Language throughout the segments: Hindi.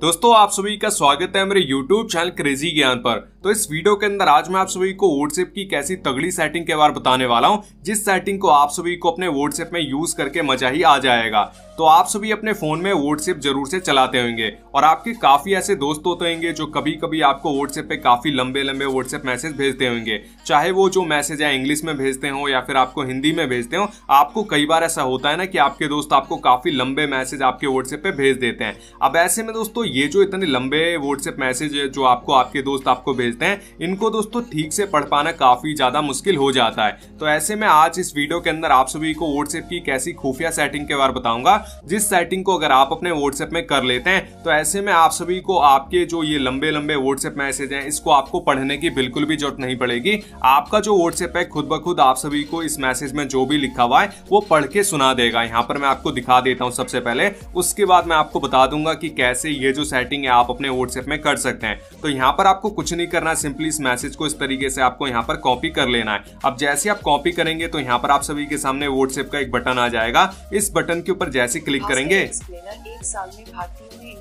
दोस्तों आप सभी का स्वागत है मेरे YouTube चैनल क्रेजी ज्ञान पर तो इस वीडियो के अंदर आज मैं आप सभी को व्हाट्सएप की कैसी तगड़ी सेटिंग के बारे बताने वाला हूं जिस सेटिंग को आप सभी को अपने व्हाट्सएप में यूज करके मजा ही आ जाएगा तो आप सभी अपने फोन में व्हाट्सएप जरूर से चलाते होंगे और आपके काफी ऐसे दोस्त होते होंगे जो कभी कभी आपको व्हाट्सएप पे काफी लंबे लंबे व्हाट्सएप मैसेज भेजते होंगे चाहे वो जो मैसेज है इंग्लिश में भेजते हो या फिर आपको हिंदी में भेजते हो आपको कई बार ऐसा होता है ना कि आपके दोस्त आपको काफी लंबे मैसेज आपके व्हाट्सएप पे भेज देते हैं अब ऐसे में दोस्तों ये जो इतने लंबे व्हाट्सएप मैसेज जो आपको आपके दोस्त आपको भेजते हैं इनको दोस्तों तो ठीक से पढ़ पाना काफ़ी ज़्यादा मुश्किल हो जाता है तो ऐसे में आज इस वीडियो के अंदर आप सभी को व्हाट्सएप की कैसी खुफिया सेटिंग के बारे बताऊंगा जिस सेटिंग को अगर आप अपने व्हाट्सएप में कर लेते हैं तो ऐसे में आप सभी को आपके जो ये लंबे लंबे व्हाट्सएप मैसेज है इसको आपको पढ़ने की बिल्कुल भी जरूरत नहीं पड़ेगी आपका जो व्हाट्सएप है खुद ब खुद आप सभी को इस मैसेज में जो भी लिखा हुआ है वो पढ़ के सुना देगा यहाँ पर मैं आपको दिखा देता हूँ सबसे पहले उसके बाद मैं आपको बता दूंगा कि कैसे ये जो जो सेटिंग है आप अपने व्हाट्सएप में कर सकते हैं तो यहाँ पर आपको कुछ नहीं करना है सिंपली इस मैसेज को इस तरीके से आपको यहाँ पर कॉपी कर लेना है अब जैसे आप कॉपी करेंगे तो यहाँ पर आप सभी के सामने व्हाट्सएप का एक बटन आ जाएगा इस बटन के ऊपर जैसे क्लिक करेंगे एक साल में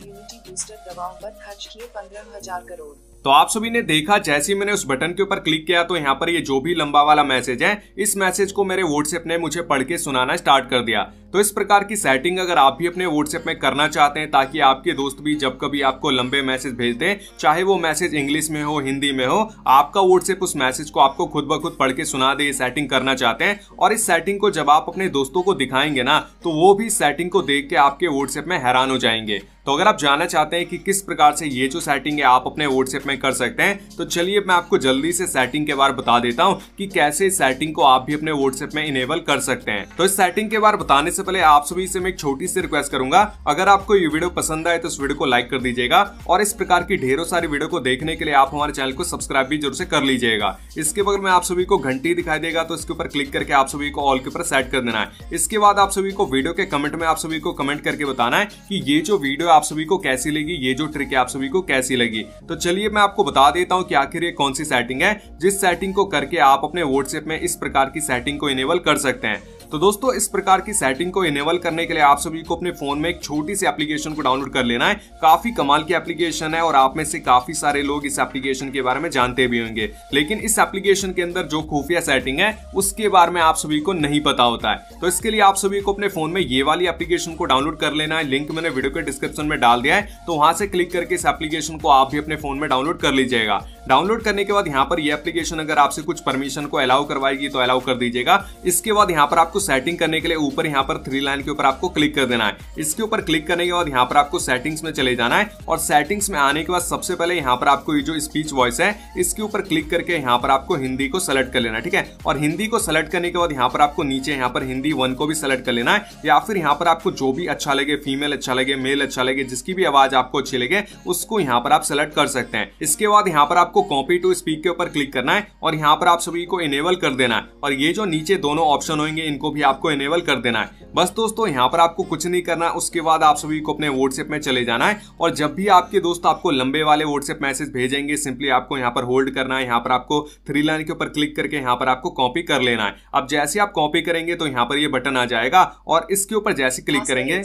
करोड़ तो आप सभी ने देखा जैसे ही मैंने उस बटन के ऊपर क्लिक किया तो यहाँ पर ये जो भी लंबा वाला मैसेज है इस मैसेज को मेरे व्हाट्सएप ने मुझे पढ़ के सुनाना स्टार्ट कर दिया तो इस प्रकार की सेटिंग अगर आप भी अपने व्हाट्सएप में करना चाहते हैं ताकि आपके दोस्त भी जब कभी आपको लंबे मैसेज भेज हैं चाहे वो मैसेज इंग्लिश में हो हिंदी में हो आपका व्हाट्सएप उस मैसेज को आपको खुद ब खुद पढ़ के सुना दे सेटिंग करना चाहते हैं और इस सेटिंग को जब आप अपने दोस्तों को दिखाएंगे ना तो वो भी सेटिंग को देख के आपके व्हाट्सएप में हैरान हो जाएंगे तो अगर आप जानना चाहते हैं कि किस प्रकार से ये जो सेटिंग है आप अपने व्हाट्सएप में कर सकते हैं तो चलिए मैं आपको जल्दी से सेटिंग के बारे बता देता हूँ कि कैसे सेटिंग को आप भी अपने व्हाट्सएप में इनेबल कर सकते हैं तो इस सेटिंग के बारे बताने से पहले आप सभी से मैं एक छोटी सी रिक्वेस्ट करूंगा अगर आपको ये वीडियो पसंद आए तो इस वीडियो को लाइक कर दीजिएगा और इस प्रकार की ढेरों सारी वीडियो को देखने के लिए आप हमारे चैनल को सब्सक्राइब भी जरूर से कर लीजिएगा इसके बगल में आप सभी को घंटी दिखाई देगा तो इसके ऊपर क्लिक करके आप सभी को ऑल के ऊपर सेट कर देना है इसके बाद आप सभी को वीडियो के कमेंट में आप सभी को कमेंट करके बताना है कि ये जो वीडियो आप सभी को कैसी लगी ये जो ट्रिक है आप सभी को कैसी लगी तो चलिए मैं आपको बता देता हूँ कि आखिर ये कौन सी सेटिंग है जिस सेटिंग को करके आप अपने व्हाट्सएप में इस प्रकार की सेटिंग को इनेबल कर सकते हैं तो दोस्तों इस प्रकार की सेटिंग सेटिंग को इनेबल करने के लिए आप सभी को अपने फोन में एक छोटी सी एप्लीकेशन को डाउनलोड कर लेना है काफी कमाल की एप्लीकेशन है और आप में से काफी सारे लोग इस एप्लीकेशन के बारे में जानते भी होंगे लेकिन इस एप्लीकेशन के अंदर जो खुफिया सेटिंग है उसके बारे में आप सभी को नहीं पता होता है तो इसके लिए आप सभी को अपने फोन में ये वाली एप्लीकेशन को डाउनलोड कर लेना है लिंक मैंने वीडियो के डिस्क्रिप्शन में डाल दिया है तो वहां से क्लिक करके इस एप्लीकेशन को आप भी अपने फोन में डाउनलोड कर लीजिएगा डाउनलोड करने के बाद यहाँ पर ये एप्लीकेशन अगर आपसे कुछ परमिशन को अलाउ करवाएगी तो अलाउ कर दीजिएगा इसके बाद यहाँ पर आपको सेटिंग करने के लिए ऊपर यहाँ पर थ्री लाइन के ऊपर आपको क्लिक कर देना है इसके ऊपर क्लिक करने के बाद यहाँ पर आपको सेटिंग्स में चले जाना है और सेटिंग्स में आने के बाद सबसे पहले यहाँ पर आपको ये जो स्पीच वॉइस है इसके ऊपर क्लिक करके यहाँ पर आपको हिंदी को सेलेक्ट कर लेना है ठीक है और हिंदी को सेलेक्ट करने के बाद यहाँ पर आपको नीचे यहाँ पर हिंदी वन को भी सेलेक्ट कर लेना है या फिर यहाँ पर आपको जो भी अच्छा लगे फीमेल अच्छा लगे मेल अच्छा लगे जिसकी भी आवाज आपको अच्छी लगे उसको यहाँ पर आप सेलेक्ट कर सकते हैं इसके बाद यहाँ पर आपको आपको कॉपी टू स्पीक के ऊपर क्लिक करना है और यहाँ पर आप सभी को इनेबल कर देना है और ये जो नीचे दोनों ऑप्शन होंगे इनको भी आपको इनेबल कर देना है बस दोस्तों यहाँ पर आपको कुछ नहीं करना उसके बाद आप सभी को अपने व्हाट्सएप में चले जाना है और जब भी आपके दोस्त आपको लंबे वाले व्हाट्सएप मैसेज भेजेंगे सिंपली आपको यहाँ पर होल्ड करना है यहाँ पर आपको थ्री लाइन के ऊपर क्लिक करके यहाँ पर आपको कॉपी कर लेना है अब जैसे आप कॉपी करेंगे तो यहाँ पर ये बटन आ जाएगा और इसके ऊपर जैसे क्लिक करेंगे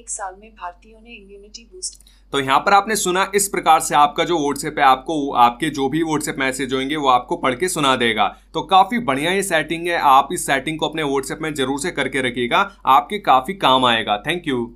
एक साल में भारतीयों ने इम्यूनिटी बूस्ट तो यहाँ पर आपने सुना इस प्रकार से आपका जो व्हाट्सएप है आपको आप आपके जो भी व्हाट्सएप मैसेज होंगे वो आपको पढ़ के सुना देगा तो काफ़ी बढ़िया ये सेटिंग है आप इस सेटिंग को अपने व्हाट्सएप में जरूर से करके रखिएगा आपके काफ़ी काम आएगा थैंक यू